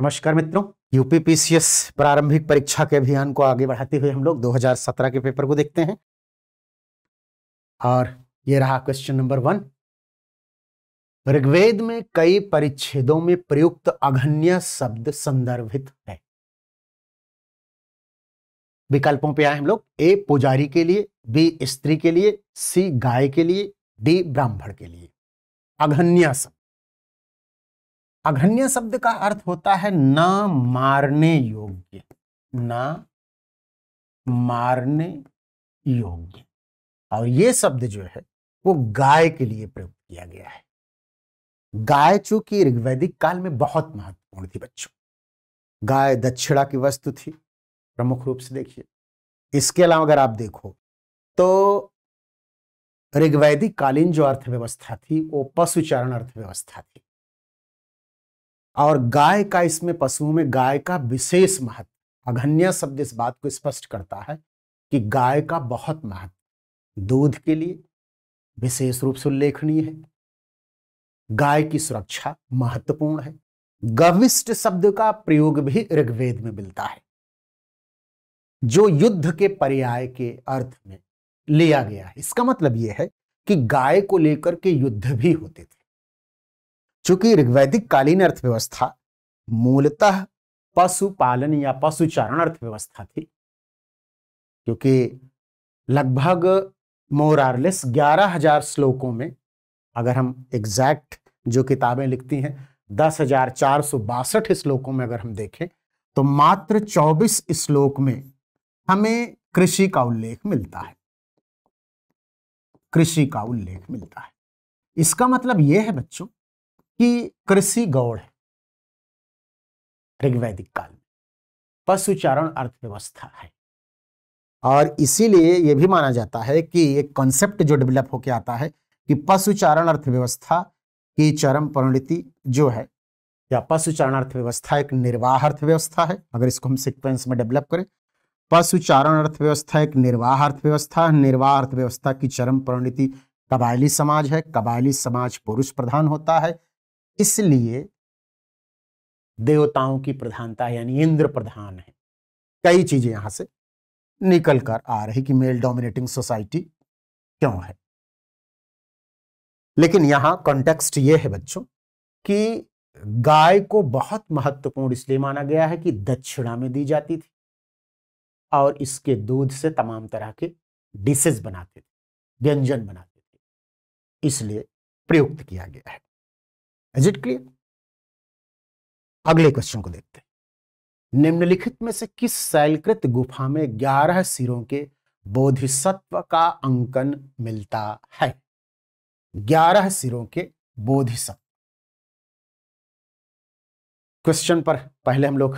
नमस्कार मित्रों यूपीपीसीएस प्रारंभिक परीक्षा के अभियान को आगे बढ़ाते हुए हम लोग 2017 के पेपर को देखते हैं और ये रहा क्वेश्चन नंबर वन ऋग्वेद में कई परिच्छेदों में प्रयुक्त अघन्य शब्द संदर्भित है विकल्पों पे आए हम लोग ए पुजारी के लिए बी स्त्री के लिए सी गाय के लिए डी ब्राह्मण के लिए अघन्य शब्द अघन्य शब्द का अर्थ होता है ना मारने योग्य ना मारने योग्य और ये शब्द जो है वो गाय के लिए प्रयोग किया गया है गाय चूंकि ऋग्वैदिक काल में बहुत महत्वपूर्ण थी बच्चों गाय दक्षिणा की वस्तु थी प्रमुख रूप से देखिए इसके अलावा अगर आप देखो तो ऋग्वैदिक कालीन जो अर्थव्यवस्था थी वो पशुचारण अर्थव्यवस्था थी और गाय का इसमें पशुओं में गाय का विशेष महत्व अघन्या शब्द इस बात को स्पष्ट करता है कि गाय का बहुत महत्व दूध के लिए विशेष रूप से उल्लेखनीय है गाय की सुरक्षा महत्वपूर्ण है गविष्ट शब्द का प्रयोग भी ऋग्वेद में मिलता है जो युद्ध के पर्याय के अर्थ में लिया गया है इसका मतलब यह है कि गाय को लेकर के युद्ध भी होते थे चूंकि ऋग्वैदिक कालीन अर्थव्यवस्था मूलतः पशुपालन या पशुचारण अर्थव्यवस्था थी क्योंकि लगभग मोरारलेस ग्यारह हजार श्लोकों में अगर हम एग्जैक्ट जो किताबें लिखती हैं दस हजार चार सौ बासठ श्लोकों में अगर हम देखें तो मात्र चौबीस श्लोक में हमें कृषि का उल्लेख मिलता है कृषि का उल्लेख मिलता है इसका मतलब यह है बच्चों कि कृषि गौड़ है ऋग्वैदिक काल में पशुचारण अर्थव्यवस्था है और इसीलिए यह भी माना जाता है कि एक कॉन्सेप्ट जो डेवलप होके आता है कि पशुचारण अर्थव्यवस्था की चरम परिणति जो है या पशुचारण अर्थव्यवस्था एक निर्वाह अर्थव्यवस्था है अगर इसको हम सिक्वेंस में डेवलप करें पशुचारण अर्थव्यवस्था एक निर्वाह अर्थव्यवस्था निर्वाह अर्थव्यवस्था की चरम परिणति कबायली समाज है कबायली समाज पुरुष प्रधान होता है इसलिए देवताओं की प्रधानता यानी इंद्र प्रधान है कई चीजें यहां से निकल कर आ रही कि मेल डोमिनेटिंग सोसाइटी क्यों है लेकिन यहां कॉन्टेक्स्ट ये है बच्चों कि गाय को बहुत महत्वपूर्ण इसलिए माना गया है कि दक्षिणा में दी जाती थी और इसके दूध से तमाम तरह के डिशेज बनाते थे व्यंजन बनाते थे इसलिए प्रयुक्त किया गया है इज इट क्लियर अगले क्वेश्चन को देखते हैं निम्नलिखित में से किस शैलकृत गुफा में ग्यारह सिरों के बोधिसत्व का अंकन मिलता है ग्यारह सिरों के बोधिसत्व क्वेश्चन पर पहले हम लोग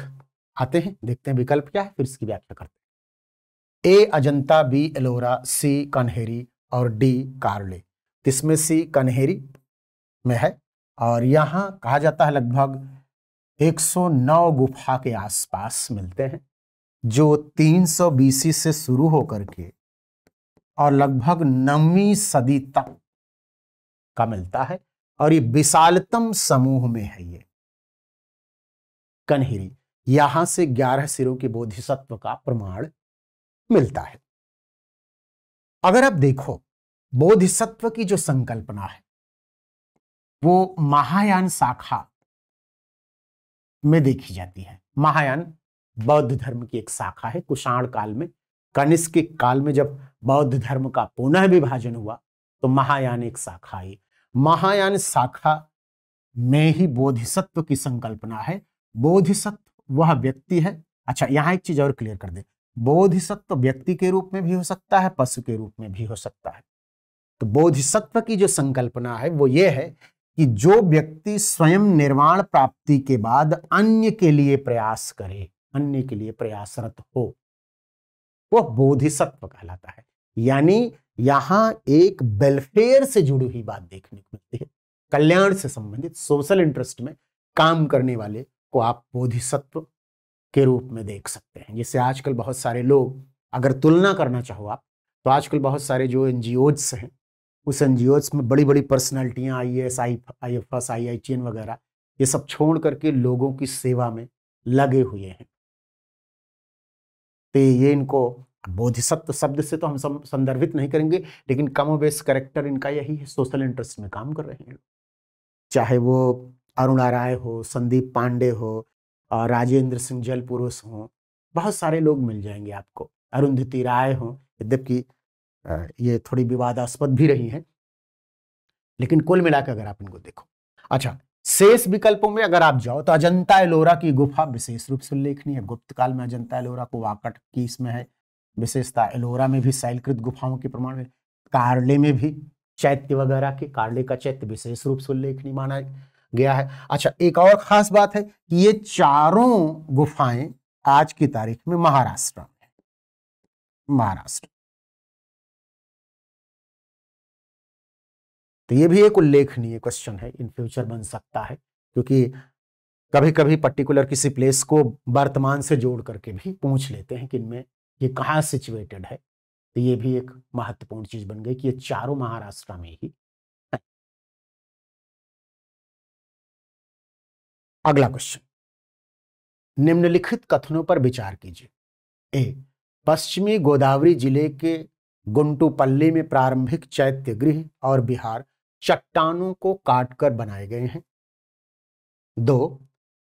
आते हैं देखते हैं विकल्प क्या है फिर इसकी व्याख्या करते हैं A Ajanta B Ellora C Kanheri और डी कार्ले इसमें सी कन्हेरी में है और यहाँ कहा जाता है लगभग 109 गुफा के आसपास मिलते हैं जो 300 सौ से शुरू होकर के और लगभग नवी सदी तक का मिलता है और ये विशालतम समूह में है ये कन्हरी यहां से ग्यारह सिरों के बोधिसत्व का प्रमाण मिलता है अगर आप देखो बोधिसत्व की जो संकल्पना है वो महायान शाखा में देखी जाती है महायान बौद्ध धर्म की एक शाखा है कुषाण काल में कनिष्क के काल में जब बौद्ध धर्म का पुनः विभाजन हुआ तो महायान एक शाखा आई महायान शाखा में ही बोधिसत्व की संकल्पना है बोधिसत्व वह व्यक्ति है अच्छा यहाँ एक चीज और क्लियर कर दे बोधिसत्व व्यक्ति के रूप में भी हो सकता है पशु के रूप में भी हो सकता है तो बोधिसत्व की जो संकल्पना है वो ये है कि जो व्यक्ति स्वयं निर्वाण प्राप्ति के बाद अन्य के लिए प्रयास करे अन्य के लिए प्रयासरत हो वह बोधिसत्व कहलाता है यानी यहां एक वेलफेयर से जुड़ी हुई बात देखने को मिलती है कल्याण से संबंधित सोशल इंटरेस्ट में काम करने वाले को आप बोधिसत्व के रूप में देख सकते हैं जैसे आजकल बहुत सारे लोग अगर तुलना करना चाहो आप तो आजकल बहुत सारे जो एनजीओज हैं उस एन में बड़ी बड़ी पर्सनैलिटियाँ I S I I F S I I T N वगैरह ये सब छोड़ करके लोगों की सेवा में लगे हुए हैं तो ये इनको बोधिसत्व शब्द से तो हम संदर्भित नहीं करेंगे लेकिन कम बेस करेक्टर इनका यही है सोशल इंटरेस्ट में काम कर रहे हैं चाहे वो अरुणा राय हो संदीप पांडे हो राजेंद्र सिंह जलपुरुष हों बहुत सारे लोग मिल जाएंगे आपको अरुंधति राय हो यद्यपि ये थोड़ी विवादास्पद भी रही है लेकिन कुल मिलाकर अगर आप इनको देखो अच्छा शेष विकल्पों में अगर आप जाओ तो अजंता एलोरा की गुफा विशेष रूप से उल्लेखनीय है गुप्त काल में अजंता एलोरा को वाकट की इसमें है विशेषता एलोरा में भी शैलकृत गुफाओं के प्रमाण में कार्ले में भी चैत्य वगैरह के कार्ले का चैत्य विशेष रूप से उल्लेखनीय माना गया है अच्छा एक और खास बात है कि ये चारों गुफाएं आज की तारीख में महाराष्ट्र में महाराष्ट्र तो ये भी एक उल्लेखनीय क्वेश्चन है इन फ्यूचर बन सकता है क्योंकि कभी कभी पर्टिकुलर किसी प्लेस को वर्तमान से जोड़ करके भी पूछ लेते हैं कि इनमें ये कहाँ सिचुएटेड है तो ये भी एक महत्वपूर्ण चीज बन गई कि ये चारों महाराष्ट्र में ही अगला क्वेश्चन निम्नलिखित कथनों पर विचार कीजिए ए पश्चिमी गोदावरी जिले के गुंटूपल्ली में प्रारंभिक चैत्य गृह और बिहार चट्टानों को काटकर बनाए गए हैं दो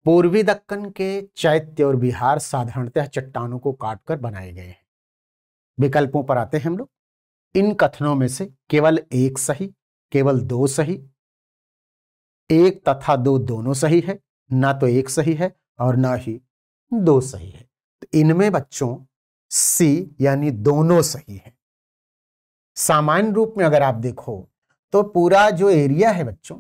पूर्वी दक्कन के चैत्य और बिहार साधारणतः चट्टानों को काटकर बनाए गए हैं विकल्पों पर आते हैं हम लोग इन कथनों में से केवल एक सही केवल दो सही एक तथा दो दोनों सही है ना तो एक सही है और ना ही दो सही है तो इनमें बच्चों सी यानी दोनों सही है सामान्य रूप में अगर आप देखो तो पूरा जो एरिया है बच्चों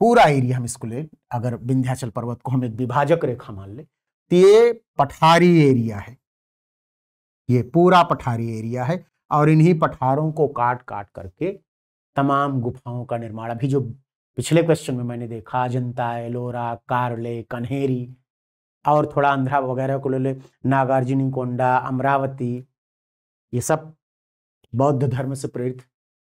पूरा एरिया हम इसको ले अगर विंध्याचल पर्वत को हम एक विभाजक रेखा मान ले तो ये पठारी एरिया है ये पूरा पठारी एरिया है और इन्हीं पठारों को काट काट करके तमाम गुफाओं का निर्माण अभी जो पिछले क्वेश्चन में मैंने देखा अजंता एलोरा कार्ले कन्हेरी और थोड़ा आंध्रा वगैरह को ले ले नागार्जुनी कोंडा अमरावती ये सब बौद्ध धर्म से प्रेरित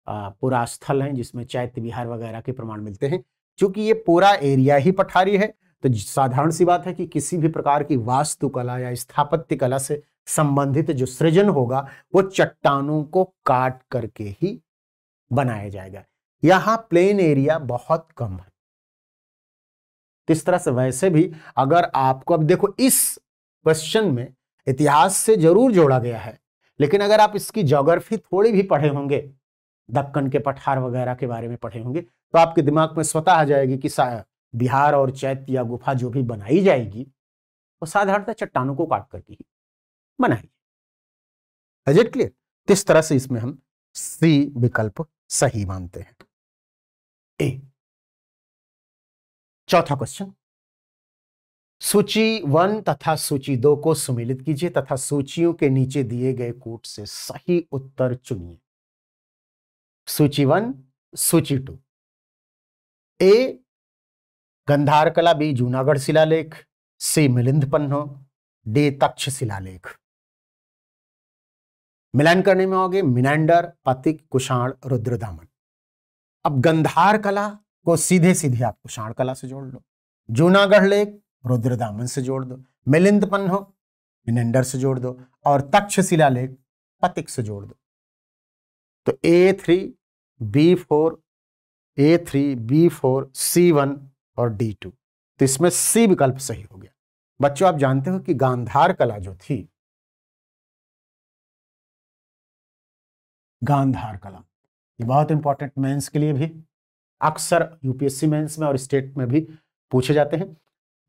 पूरा स्थल है जिसमें चैत्य विहार वगैरह के प्रमाण मिलते हैं क्योंकि ये पूरा एरिया ही पठारी है तो साधारण सी बात है कि किसी भी प्रकार की वास्तुकला या स्थापत्य कला से संबंधित जो सृजन होगा वो चट्टानों को काट करके ही बनाया जाएगा यहाँ प्लेन एरिया बहुत कम है इस तरह से वैसे भी अगर आपको अब देखो इस क्वेश्चन में इतिहास से जरूर जोड़ा गया है लेकिन अगर आप इसकी जोग्राफी थोड़ी भी पढ़े होंगे दक्कन के पठार वगैरह के बारे में पढ़े होंगे तो आपके दिमाग में स्वतः आ जाएगी कि बिहार और चैत या गुफा जो भी बनाई जाएगी वो साधारणतः चट्टानों को काट करके ही बनाई इट क्लियर इस तरह से इसमें हम सी विकल्प सही मानते हैं ए चौथा क्वेश्चन सूची वन तथा सूची दो को सुमिलित कीजिए तथा सूचियों के नीचे दिए गए कोट से सही उत्तर चुनिए सूची वन सूची टू ए गंधार कला बी जूनागढ़ शिलालेख सी मिलिंद पन्नो डी तक्ष शिलालेख मिलान करने में होंगे मिनेंडर पतिक कुषाण रुद्रदामन अब गंधार कला को सीधे सीधे आप कुषाण कला से जोड़ लो जूनागढ़ लेख रुद्रदामन से जोड़ दो मिलिंद पन्नो मिनेंडर से जोड़ दो और शिला लेख पतिक से जोड़ दो तो A three B four A three B four C one और डी टू तो इसमें सी विकल्प सही हो गया बच्चों आप जानते हो कि गांधार कला जो थी गांधार कला ये बहुत इंपॉर्टेंट मेंस के लिए भी अक्सर यूपीएससी मेंस में और स्टेट में भी पूछे जाते हैं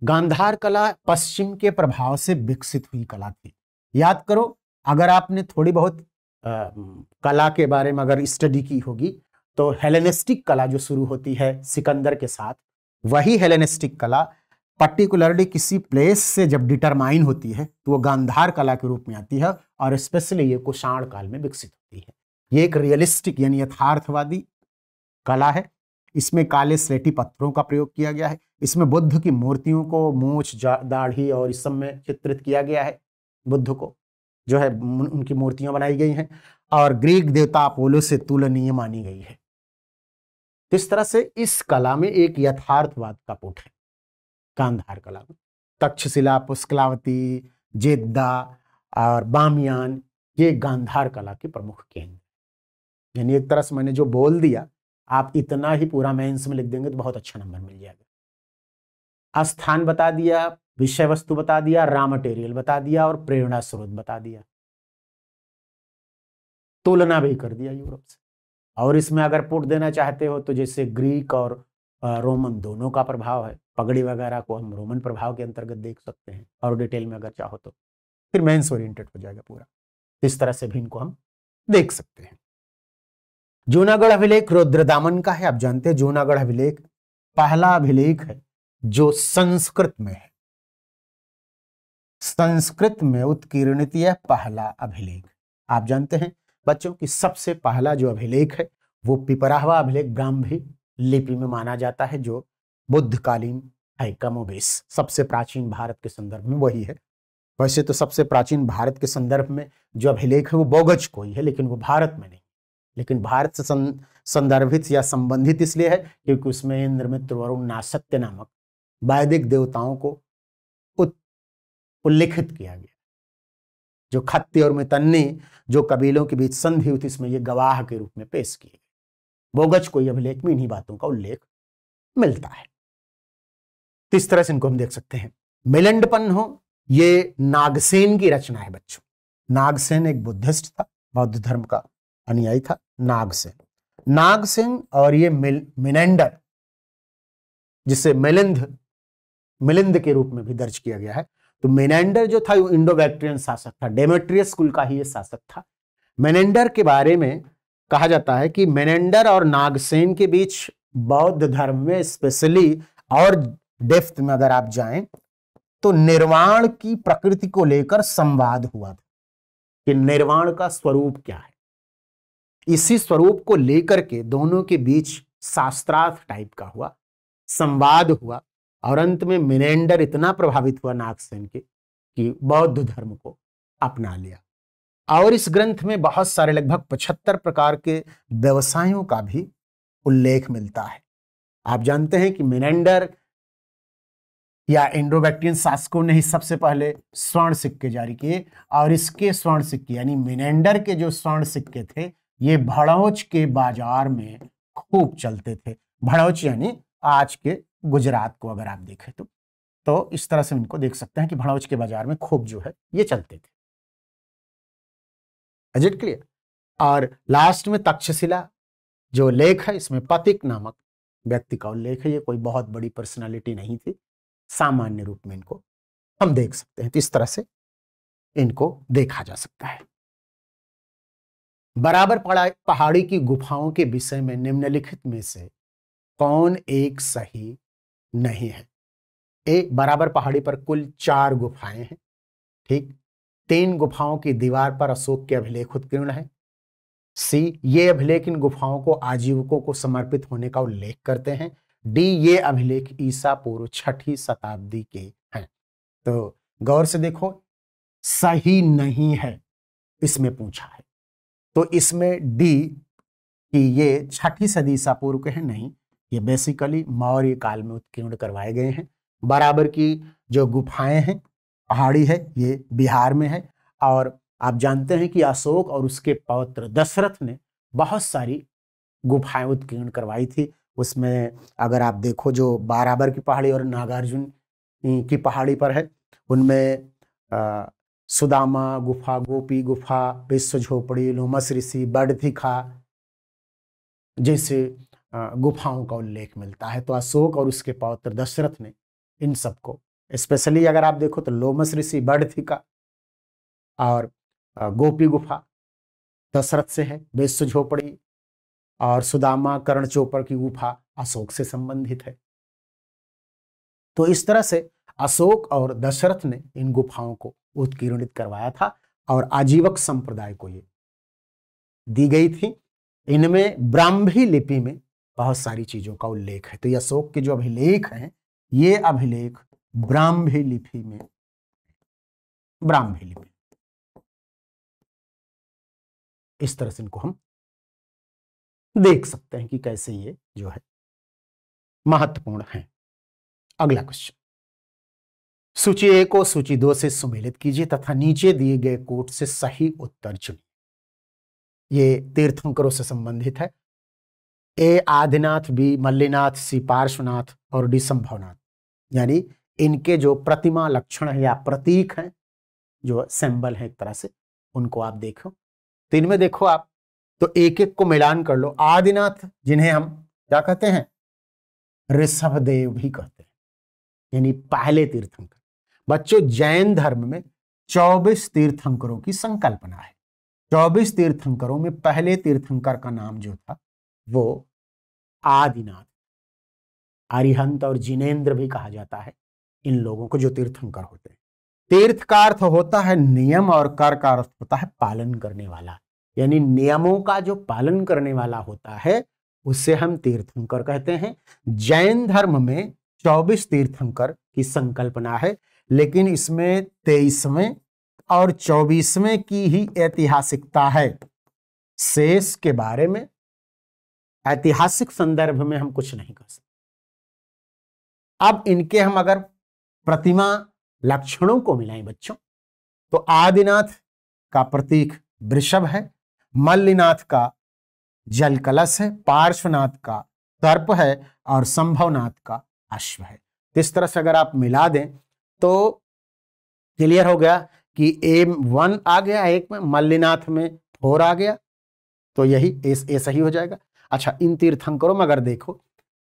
गांधार कला पश्चिम के प्रभाव से विकसित हुई कला थी याद करो अगर आपने थोड़ी बहुत कला के बारे में अगर स्टडी की होगी तो हेलेनिस्टिक कला जो शुरू होती है सिकंदर के साथ वही हेलेनिस्टिक कला पर्टिकुलरली किसी प्लेस से जब डिटरमाइन होती है तो वो गांधार कला के रूप में आती है और स्पेशली ये कुषाण काल में विकसित होती है ये एक रियलिस्टिक यानी यथार्थवादी कला है इसमें काले स्लेटी पत्थरों का प्रयोग किया गया है इसमें बुद्ध की मूर्तियों को मूछ दाढ़ी और इस सब में चित्रित किया गया है बुद्ध को जो है उनकी मूर्तियां बनाई गई हैं और ग्रीक देवता अपोलो से तुलनीय मानी गई है तो इस तरह से इस कला में एक यथार्थवाद का पुट है कांधार कला में तक्षशिला पुष्कलावती जेद्दा और बामियान ये गांधार कला के प्रमुख केंद्र यानी एक तरह से मैंने जो बोल दिया आप इतना ही पूरा मैं इसमें लिख देंगे तो बहुत अच्छा नंबर मिल जाएगा स्थान बता दिया विषय वस्तु बता दिया रॉ मटेरियल बता दिया और प्रेरणा स्रोत बता दिया तुलना भी कर दिया यूरोप से और इसमें अगर पुट देना चाहते हो तो जैसे ग्रीक और रोमन दोनों का प्रभाव है पगड़ी वगैरह को हम रोमन प्रभाव के अंतर्गत देख सकते हैं और डिटेल में अगर चाहो तो फिर मेन्स ओरिएंटेड हो जाएगा पूरा इस तरह से भी इनको हम देख सकते हैं जूनागढ़ अभिलेख रुद्रदामन का है आप जानते हैं जूनागढ़ अभिलेख पहला अभिलेख है जो संस्कृत में है संस्कृत में उत्कीर्णित यह पहला अभिलेख आप जानते हैं बच्चों की सबसे पहला जो अभिलेख है वो पिपराहवा अभिलेख ब्राह्मी लिपि में माना जाता है जो बुद्धकालीन है कमोबेश सबसे प्राचीन भारत के संदर्भ में वही है वैसे तो सबसे प्राचीन भारत के संदर्भ में जो अभिलेख है वो बोगज को ही है लेकिन वो भारत में नहीं लेकिन भारत से संदर्भित या संबंधित इसलिए है क्योंकि उसमें इंद्रमित्र वरुण नासत्य नामक वैदिक देवताओं को उल्लेखित किया गया जो खत्ती और मितन्नी जो कबीलों के बीच संधि हुई थी इसमें ये गवाह के रूप में पेश किए गए बोगज यह अभिलेख में इन्हीं बातों का उल्लेख मिलता है तो इस तरह से इनको हम देख सकते हैं मिलंडपन हो ये नागसेन की रचना है बच्चों नागसेन एक बुद्धिस्ट था बौद्ध धर्म का अनुयायी था नागसेन नागसेन और ये मिल मिनेंडर जिसे मिलिंद मिलिंद के रूप में भी दर्ज किया गया है तो मेनेंडर जो था वो इंडो बैक्ट्रियन शासक था डेमेट्रियस कुल का ही ये शासक था मेनेंडर के बारे में कहा जाता है कि मेनेंडर और नागसेन के बीच बौद्ध धर्म में स्पेशली और डेफ्थ में अगर आप जाएं तो निर्वाण की प्रकृति को लेकर संवाद हुआ था कि निर्वाण का स्वरूप क्या है इसी स्वरूप को लेकर के दोनों के बीच शास्त्रार्थ टाइप का हुआ संवाद हुआ और अंत में मिनेंडर इतना प्रभावित हुआ नागसेन के कि बौद्ध धर्म को अपना लिया और इस ग्रंथ में बहुत सारे लगभग पचहत्तर प्रकार के व्यवसायों का भी उल्लेख मिलता है आप जानते हैं कि मिनेंडर या इंडोबैक्टियन शासकों ने ही सबसे पहले स्वर्ण सिक्के जारी किए और इसके स्वर्ण सिक्के यानी मिनेंडर के जो स्वर्ण सिक्के थे ये भड़ौच के बाजार में खूब चलते थे भड़ौच यानी आज के गुजरात को अगर आप देखें तो तो इस तरह से इनको देख सकते हैं कि भड़ौच के बाजार में खूब जो है ये चलते थे क्लियर और लास्ट में तक्षशिला जो लेख है इसमें पतिक नामक व्यक्ति का उल्लेख है ये कोई बहुत बड़ी पर्सनालिटी नहीं थी सामान्य रूप में इनको हम देख सकते हैं तो इस तरह से इनको देखा जा सकता है बराबर पहाड़ी की गुफाओं के विषय में निम्नलिखित में से कौन एक सही नहीं है ए बराबर पहाड़ी पर कुल चार गुफाएं हैं ठीक तीन गुफाओं की दीवार पर अशोक के अभिलेख उत्कीर्ण है सी ये अभिलेख इन गुफाओं को आजीवकों को समर्पित होने का उल्लेख करते हैं डी ये अभिलेख ईसा पूर्व छठी शताब्दी के हैं तो गौर से देखो सही नहीं है इसमें पूछा है तो इसमें डी कि ये छठी सदी ईसा पूर्व के हैं नहीं ये बेसिकली मौर्य काल में उत्कीर्ण करवाए गए हैं बराबर की जो गुफाएं हैं पहाड़ी है ये बिहार में है और आप जानते हैं कि अशोक और उसके पौत्र दशरथ ने बहुत सारी गुफाएं उत्कीर्ण करवाई थी उसमें अगर आप देखो जो बाराबर की पहाड़ी और नागार्जुन की पहाड़ी पर है उनमें आ, सुदामा गुफा गोपी गुफा विश्व झोपड़ी लोमस ऋषि बडथिखा जैसे गुफाओं का उल्लेख मिलता है तो अशोक और उसके पौत्र दशरथ ने इन सबको स्पेशली अगर आप देखो तो लोमस ऋषि का और गोपी गुफा दशरथ से है बेस्व झोपड़ी और सुदामा कर्ण चोपड़ की गुफा अशोक से संबंधित है तो इस तरह से अशोक और दशरथ ने इन गुफाओं को उत्कीर्णित करवाया था और आजीवक संप्रदाय को ये दी गई थी इनमें ब्राह्मी लिपि में बहुत सारी चीज़ों का उल्लेख है तो यह के जो अभिलेख हैं ये अभिलेख ब्राह्मी लिपि में ब्राह्मी लिपि इस तरह से इनको हम देख सकते हैं कि कैसे ये जो है महत्वपूर्ण है अगला क्वेश्चन सूची एक और सूची दो से सुमेलित कीजिए तथा नीचे दिए गए कोट से सही उत्तर चुनिए ये तीर्थंकरों से संबंधित है A Adinath B Mallinath C Parshvanath और डी संभवनाथ यानी इनके जो प्रतिमा लक्षण है या प्रतीक हैं जो सिंबल है एक तरह से उनको आप देखो तो इनमें देखो आप तो एक एक को मिलान कर लो आदिनाथ जिन्हें हम क्या कहते हैं ऋषभदेव भी कहते हैं यानी पहले तीर्थंकर बच्चों जैन धर्म में 24 तीर्थंकरों की संकल्पना है 24 तीर्थंकरों में पहले तीर्थंकर का नाम जो था वो आदिनाथ अरिहंत और जिनेन्द्र भी कहा जाता है इन लोगों को जो तीर्थंकर होते हैं तीर्थ का अर्थ होता है नियम और कर का अर्थ होता है पालन करने वाला यानी नियमों का जो पालन करने वाला होता है उसे हम तीर्थंकर कहते हैं जैन धर्म में 24 तीर्थंकर की संकल्पना है लेकिन इसमें तेईसवें और चौबीसवें की ही ऐतिहासिकता है शेष के बारे में ऐतिहासिक संदर्भ में हम कुछ नहीं कर सकते अब इनके हम अगर प्रतिमा लक्षणों को मिलाएं बच्चों तो आदिनाथ का प्रतीक वृषभ है मल्लिनाथ का जल कलश है पार्श्वनाथ का तर्प है और संभवनाथ का अश्व है इस तरह से अगर आप मिला दें तो क्लियर हो गया कि एम वन आ गया एक में मल्लिनाथ में फोर आ गया तो यही ए सही हो जाएगा अच्छा इन तीर्थंकरों में अगर देखो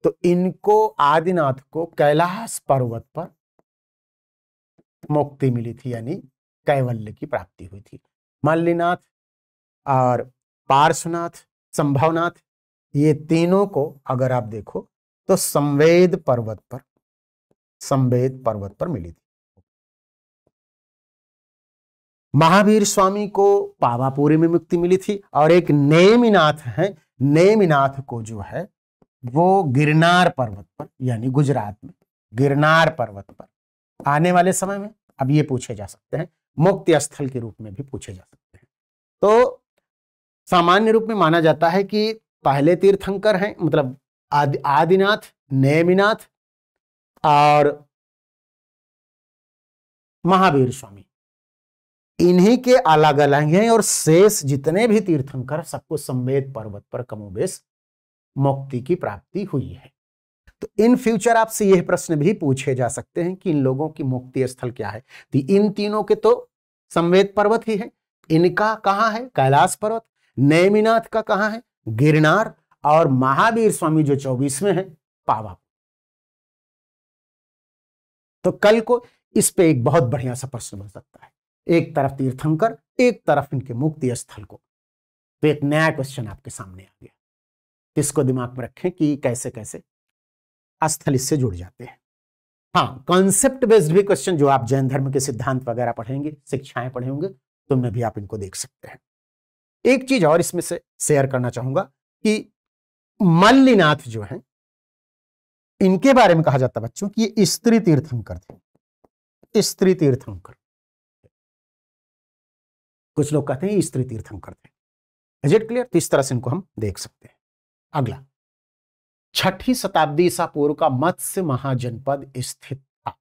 तो इनको आदिनाथ को कैलाश पर्वत पर मुक्ति मिली थी यानी कैवल्य की प्राप्ति हुई थी मल्लीनाथ और पार्श्वनाथ संभवनाथ ये तीनों को अगर आप देखो तो संवेद पर्वत पर संवेद पर्वत पर मिली थी महावीर स्वामी को पावापुरी में मुक्ति मिली थी और एक नेमिनाथ है नेमिनाथ को जो है वो गिरनार पर्वत पर यानी गुजरात में गिरनार पर्वत पर आने वाले समय में अब ये पूछे जा सकते हैं मुक्ति स्थल के रूप में भी पूछे जा सकते हैं तो सामान्य रूप में माना जाता है कि पहले तीर्थंकर हैं मतलब आदि आदिनाथ नेमिनाथ और महावीर स्वामी इन्हीं के अलग अलग हैं और शेष जितने भी तीर्थंकर सबको संवेद पर्वत पर कमोबेश मुक्ति की प्राप्ति हुई है तो इन फ्यूचर आपसे यह प्रश्न भी पूछे जा सकते हैं कि इन लोगों की मुक्ति स्थल क्या है तो इन तीनों के तो संवेद पर्वत ही है इनका कहाँ है कैलाश पर्वत नैमिनाथ का कहाँ है गिरनार और महावीर स्वामी जो चौबीसवें हैं पावा तो कल को इस पे एक बहुत बढ़िया सा प्रश्न बन सकता है एक तरफ तीर्थंकर एक तरफ इनके मुक्ति स्थल को तो एक नया क्वेश्चन आपके सामने आ गया इसको दिमाग में रखें कि कैसे कैसे स्थल इससे जुड़ जाते हैं हाँ कॉन्सेप्ट बेस्ड भी क्वेश्चन जो आप जैन धर्म के सिद्धांत वगैरह पढ़ेंगे शिक्षाएं पढ़ेंगे तो मैं भी आप इनको देख सकते हैं एक चीज और इसमें से शेयर करना चाहूंगा कि मल्लीनाथ जो है इनके बारे में कहा जाता बच्चों की स्त्री तीर्थंकर थे स्त्री तीर्थंकर कुछ लोग कहते हैं स्त्री तीर्थंकर थे इज इट क्लियर तो इस तरह से इनको हम देख सकते हैं अगला छठी शताब्दी ईसा पूर्व का मत्स्य महाजनपद स्थित था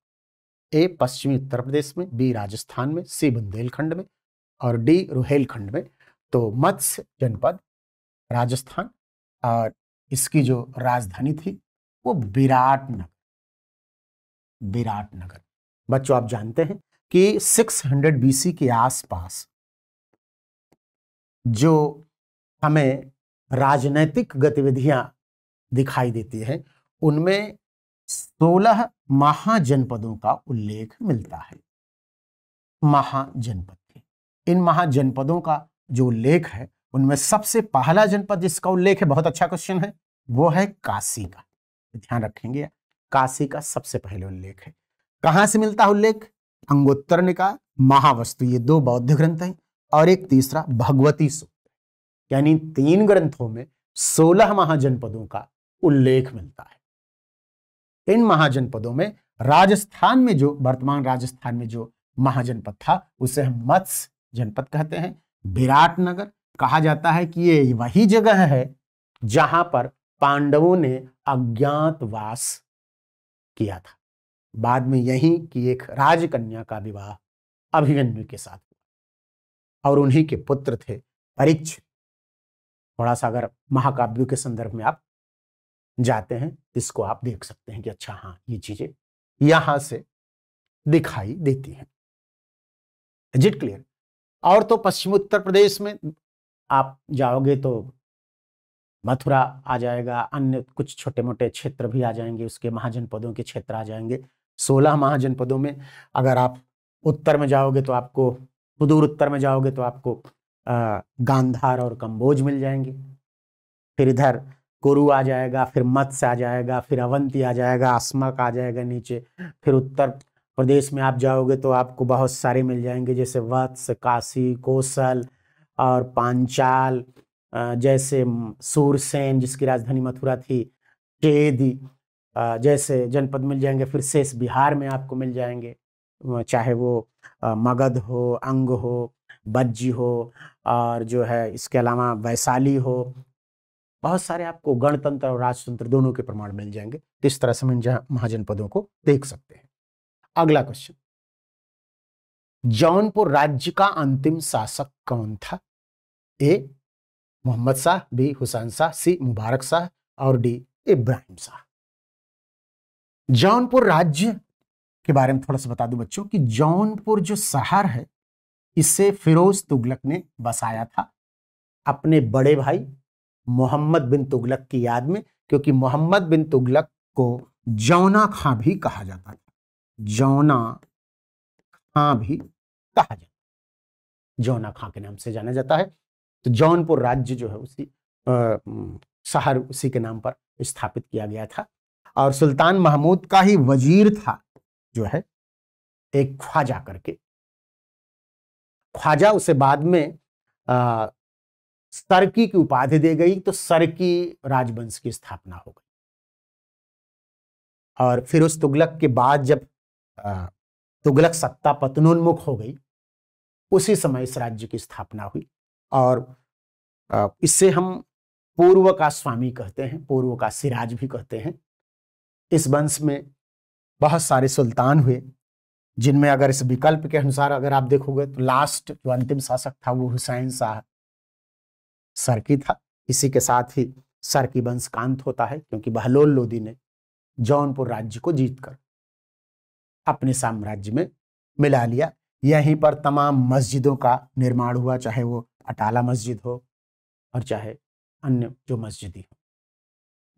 ए पश्चिमी उत्तर प्रदेश में बी राजस्थान में सी बुंदेलखंड में और डी रोहेलखंड में तो मत्स्य जनपद राजस्थान और इसकी जो राजधानी थी वो विराट नगर विराट नगर बच्चों आप जानते हैं कि 600 बीसी के आसपास जो हमें राजनैतिक गतिविधियां दिखाई देती हैं उनमें 16 महाजनपदों का उल्लेख मिलता है महाजनपद के इन महाजनपदों का जो उल्लेख है उनमें सबसे पहला जनपद जिसका उल्लेख है बहुत अच्छा क्वेश्चन है वो है काशी का ध्यान रखेंगे काशी का सबसे पहले उल्लेख है कहाँ से मिलता है उल्लेख अंगोत्तर निकाय महावस्तु ये दो बौद्ध ग्रंथ हैं और एक तीसरा भगवती सूक्त यानी तीन ग्रंथों में सोलह महाजनपदों का उल्लेख मिलता है इन महाजनपदों में राजस्थान में जो वर्तमान राजस्थान में जो महाजनपद था उसे हम मत्स्य जनपद कहते हैं विराट नगर कहा जाता है कि ये वही जगह है जहां पर पांडवों ने अज्ञातवास किया था बाद में यही की एक राजकन्या का विवाह अभिमन्यु के साथ और उन्हीं के पुत्र थे परिच थोड़ा सा अगर महाकाव्यों के संदर्भ में आप जाते हैं इसको आप देख सकते हैं कि अच्छा हाँ ये चीजें यहां से दिखाई देती हैं जिट क्लियर और तो पश्चिम उत्तर प्रदेश में आप जाओगे तो मथुरा आ जाएगा अन्य कुछ छोटे मोटे क्षेत्र भी आ जाएंगे उसके महाजनपदों के क्षेत्र आ जाएंगे सोलह महाजनपदों में अगर आप उत्तर में जाओगे तो आपको सुदूर उत्तर में जाओगे तो आपको गांधार और कंबोज मिल जाएंगे फिर इधर कुरु आ जाएगा फिर मत्स्य आ जाएगा फिर अवंती आ जाएगा अस्मक आ जाएगा नीचे फिर उत्तर प्रदेश में आप जाओगे तो आपको बहुत सारे मिल जाएंगे जैसे वत्स काशी कोसल और पांचाल जैसे सूरसेन जिसकी राजधानी मथुरा थी केदी जैसे जनपद मिल जाएंगे फिर शेष बिहार में आपको मिल जाएंगे चाहे वो मगध हो अंग हो बज्जी हो और जो है इसके अलावा वैशाली हो बहुत सारे आपको गणतंत्र और राजतंत्र दोनों के प्रमाण मिल जाएंगे तो इस तरह से हम महाजनपदों को देख सकते हैं अगला क्वेश्चन जौनपुर राज्य का अंतिम शासक कौन था A Mohammad Shah B Hussain Shah C Mubarak Shah और डी इब्राहिम शाह जौनपुर राज्य के बारे में थोड़ा सा बता दूं बच्चों कि जौनपुर जो शहर है इसे फिरोज तुगलक ने बसाया था अपने बड़े भाई मोहम्मद बिन तुगलक की याद में क्योंकि मोहम्मद बिन तुगलक को जौना खां भी कहा जाता था जौना खां भी कहा जाता जौना खां के नाम से जाना जाता है तो जौनपुर राज्य जो है उसी शहर उसी के नाम पर स्थापित किया गया था और सुल्तान महमूद का ही वजीर था जो है एक ख्वाजा करके ख्वाजा उसे बाद में सरकी की उपाधि दे गई तो सरकी राजवंश की स्थापना हो गई और फिर उस तुगलक के बाद जब तुगलक सत्ता पतनोन्मुख हो गई उसी समय इस राज्य की स्थापना हुई और इससे हम पूर्व का स्वामी कहते हैं पूर्व का सिराज भी कहते हैं इस वंश में बहुत सारे सुल्तान हुए जिनमें अगर इस विकल्प के अनुसार अगर आप देखोगे तो लास्ट जो अंतिम शासक था वो हुसैन शाह सरकी था इसी के साथ ही सर की वंश कांत होता है क्योंकि बहलोल लोदी ने जौनपुर राज्य को जीतकर अपने साम्राज्य में मिला लिया यहीं पर तमाम मस्जिदों का निर्माण हुआ चाहे वो अटाला मस्जिद हो और चाहे अन्य जो मस्जिद हो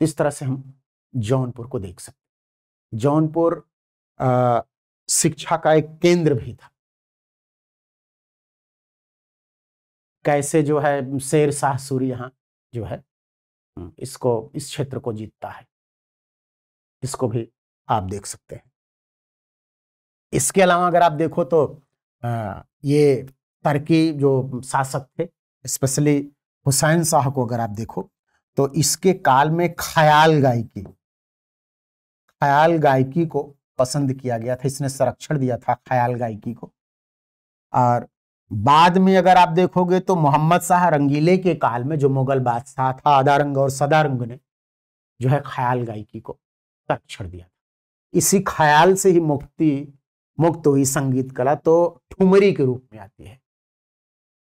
इस तरह से हम जौनपुर को देख सकते जौनपुर शिक्षा का एक केंद्र भी था कैसे जो है शेर शाह सूरी यहाँ जो है इसको इस क्षेत्र को जीतता है इसको भी आप देख सकते हैं इसके अलावा अगर आप देखो तो आ, ये तर्की जो शासक थे स्पेशली हुसैन शाह को अगर आप देखो तो इसके काल में ख्याल गायकी ख्याल गायकी को पसंद किया गया था इसने संरक्षण दिया था ख्याल गायकी को और बाद में अगर आप देखोगे तो मोहम्मद शाह रंगीले के काल में जो मुगल बादशाह था आदारंग और सदारंग ने जो है ख्याल गायकी को संरक्षण दिया था इसी ख्याल से ही मुक्ति मुक्त हुई संगीत कला तो ठुमरी के रूप में आती है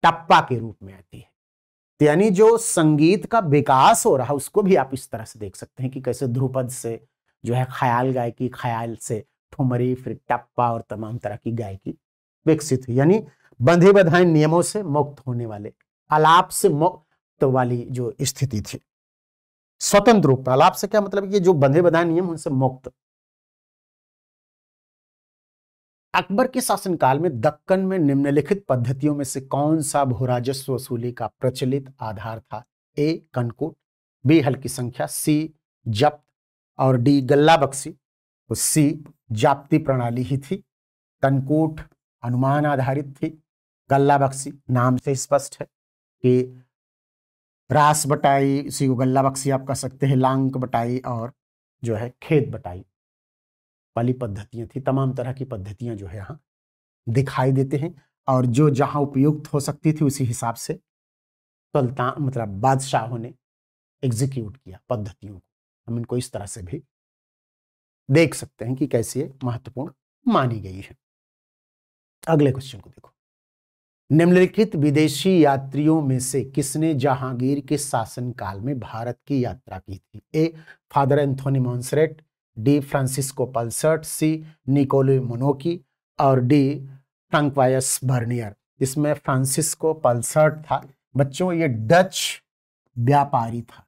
टप्पा के रूप में आती है तो यानी जो संगीत का विकास हो रहा है उसको भी आप इस तरह से देख सकते हैं कि कैसे ध्रुपद से जो है ख्याल गायकी ख्याल से ठुमरी फिर टप्पा और तमाम तरह की गायकी विकसित हुई यानी बंधे बधाए नियमों से मुक्त होने वाले आलाप से मुक्त वाली जो स्थिति थी स्वतंत्र रूप अलाप आलाप से क्या मतलब ये जो बंधे बधाए नियम उनसे मुक्त अकबर के शासनकाल में दक्कन में निम्नलिखित पद्धतियों में से कौन सा भू राजस्व वसूली का प्रचलित आधार था ए कनकुट बी हल्की संख्या सी जब्त और डी गल्ला बक्सी तो सी जाप्ती प्रणाली ही थी तनकूट अनुमान आधारित थी गल्ला बक्सी नाम से स्पष्ट है कि रास बटाई इसी को गल्ला बक्सी आप कह सकते हैं लांक बटाई और जो है खेत बटाई वाली पद्धतियाँ थी तमाम तरह की पद्धतियाँ जो है यहाँ दिखाई देते हैं और जो जहाँ उपयुक्त हो सकती थी उसी हिसाब से सुल्तान मतलब बादशाहों ने एग्जीक्यूट किया पद्धतियों को हम इनको इस तरह से भी देख सकते हैं कि कैसे है, महत्वपूर्ण मानी गई है अगले क्वेश्चन को देखो निम्नलिखित विदेशी यात्रियों में से किसने जहांगीर के शासनकाल में भारत की यात्रा की थी A father Anthony Monserrate D Francisco Pelsaert C Niccolao Manucci और डी फ्रंकवायस बर्नियर इसमें फ्रांसिस्को पल्सर्ट था बच्चों ये डच व्यापारी था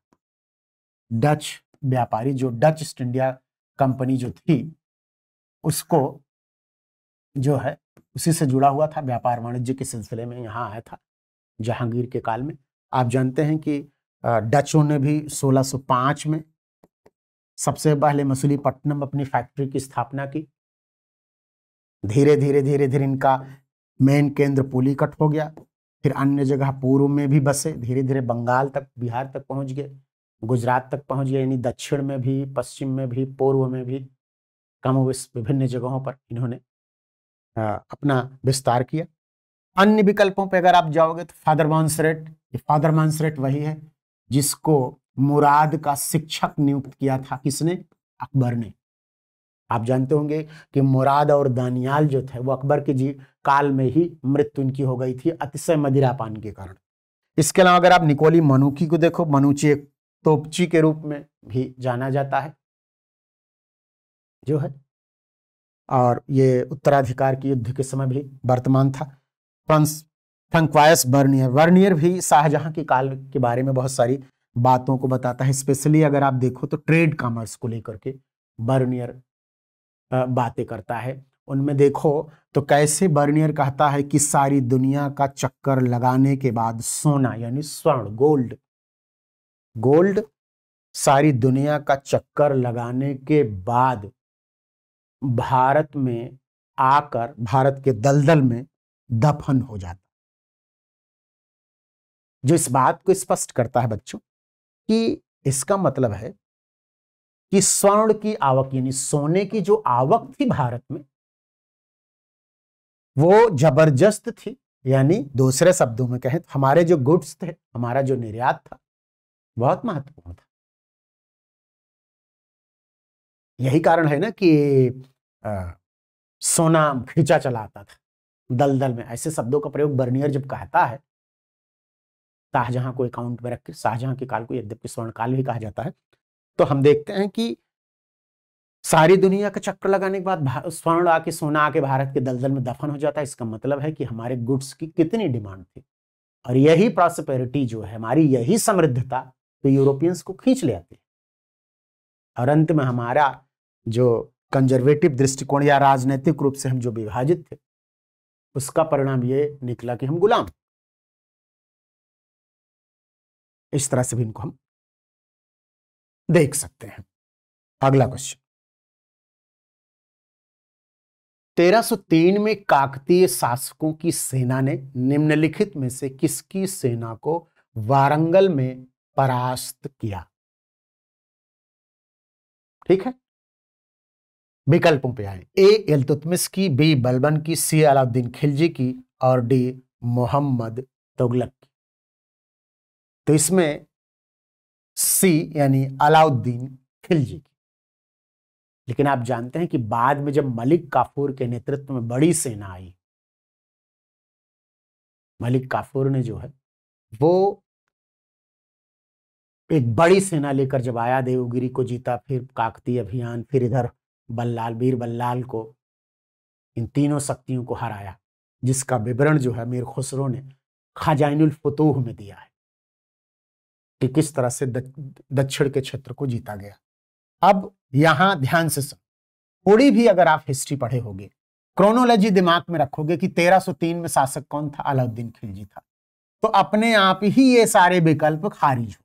डच व्यापारी जो डच ईस्ट इंडिया कंपनी जो थी उसको जो है उसी से जुड़ा हुआ था व्यापार वाणिज्य के सिलसिले में यहाँ आया था जहांगीर के काल में आप जानते हैं कि डचों ने भी 1605 में सबसे पहले मसूलीपट्टनम अपनी फैक्ट्री की स्थापना की धीरे धीरे धीरे धीरे इनका मेन केंद्र पुली हो गया फिर अन्य जगह पूर्व में भी बसे धीरे धीरे बंगाल तक बिहार तक पहुंच गए गुजरात तक पहुंच गया यानी दक्षिण में भी पश्चिम में भी पूर्व में भी कम विभिन्न जगहों पर इन्होंने अपना विस्तार किया अन्य विकल्पों पर अगर आप जाओगे तो फादर मॉन्सरेट फादर मॉन्सरेट वही है जिसको मुराद का शिक्षक नियुक्त किया था किसने अकबर ने आप जानते होंगे कि मुराद और दानियाल जो थे वो अकबर के जी काल में ही मृत्यु इनकी हो गई थी अतिशय मदिरापान के कारण इसके अलावा अगर आप निकोली मनुकी को देखो मनुची एक तोपची के रूप में भी जाना जाता है जो है और ये उत्तराधिकार के युद्ध के समय भी वर्तमान था फंक्वायस वर्नियर वर्नियर भी शाहजहां के काल के बारे में बहुत सारी बातों को बताता है स्पेशली अगर आप देखो तो ट्रेड कॉमर्स को लेकर के बर्नियर बातें करता है उनमें देखो तो कैसे बर्नियर कहता है कि सारी दुनिया का चक्कर लगाने के बाद सोना यानी स्वर्ण गोल्ड गोल्ड सारी दुनिया का चक्कर लगाने के बाद भारत में आकर भारत के दलदल में दफन हो जाता जो इस बात को स्पष्ट करता है बच्चों कि इसका मतलब है कि स्वर्ण की आवक यानी सोने की जो आवक थी भारत में वो जबरदस्त थी यानी दूसरे शब्दों में कहें तो हमारे जो गुड्स थे हमारा जो निर्यात था बहुत महत्वपूर्ण था यही कारण है ना कि आ, सोना खींचा चला आता था दलदल में ऐसे शब्दों का प्रयोग बर्नियर जब कहता है शाहजहां को अकाउंट में रखकर शाहजहां के काल को यद्यपि स्वर्ण काल भी कहा जाता है तो हम देखते हैं कि सारी दुनिया का चक्कर लगाने के बाद स्वर्ण आके सोना आके भारत के दलदल में दफन हो जाता है इसका मतलब है कि हमारे गुड्स की कितनी डिमांड थी और यही प्रॉस्पेरिटी जो है हमारी यही समृद्धता तो यूरोपियंस को खींच ले आते हैं और अंत में हमारा जो कंजर्वेटिव दृष्टिकोण या राजनीतिक रूप से हम जो विभाजित थे उसका परिणाम ये निकला कि हम गुलाम इस तरह से भी इनको हम देख सकते हैं अगला क्वेश्चन 1303 में काकतीय शासकों की सेना ने निम्नलिखित में से किसकी सेना को वारंगल में परास्त किया ठीक है विकल्पों पे आए ए एलतुतमिस की बी बलबन की सी अलाउद्दीन खिलजी की और डी मोहम्मद तुगलक की तो इसमें सी यानी अलाउद्दीन खिलजी की लेकिन आप जानते हैं कि बाद में जब मलिक काफूर के नेतृत्व में बड़ी सेना आई मलिक काफूर ने जो है वो एक बड़ी सेना लेकर जब आया देवगिरी को जीता फिर काकती अभियान फिर इधर बल्लाल वीर बल्लाल को इन तीनों शक्तियों को हराया जिसका विवरण जो है मीर खुसरो ने खजाइनुल फतूह में दिया है कि किस तरह से दक्षिण के क्षेत्र को जीता गया अब यहां ध्यान से सुन थोड़ी भी अगर आप हिस्ट्री पढ़े होगे क्रोनोलॉजी दिमाग में रखोगे कि 1303 में शासक कौन था अलाउद्दीन खिलजी था तो अपने आप ही ये सारे विकल्प खारिज हो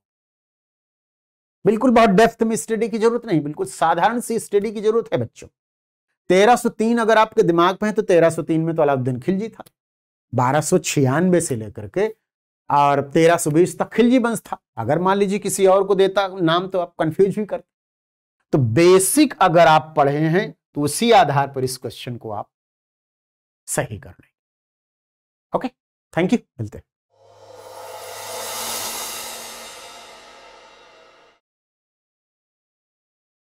बिल्कुल बहुत डेफ्थ में स्टडी की जरूरत नहीं बिल्कुल साधारण सी स्टडी की जरूरत है बच्चों तेरह तीन अगर आपके दिमाग में है तो तेरह तीन में तो अलाउद्दीन खिलजी था बारह से लेकर के और तेरह बीस तक खिलजी वंश था अगर मान लीजिए किसी और को देता नाम तो आप कंफ्यूज भी करते तो बेसिक अगर आप पढ़े हैं तो उसी आधार पर इस क्वेश्चन को आप सही कर लेंगे ओके थैंक यू मिलते हैं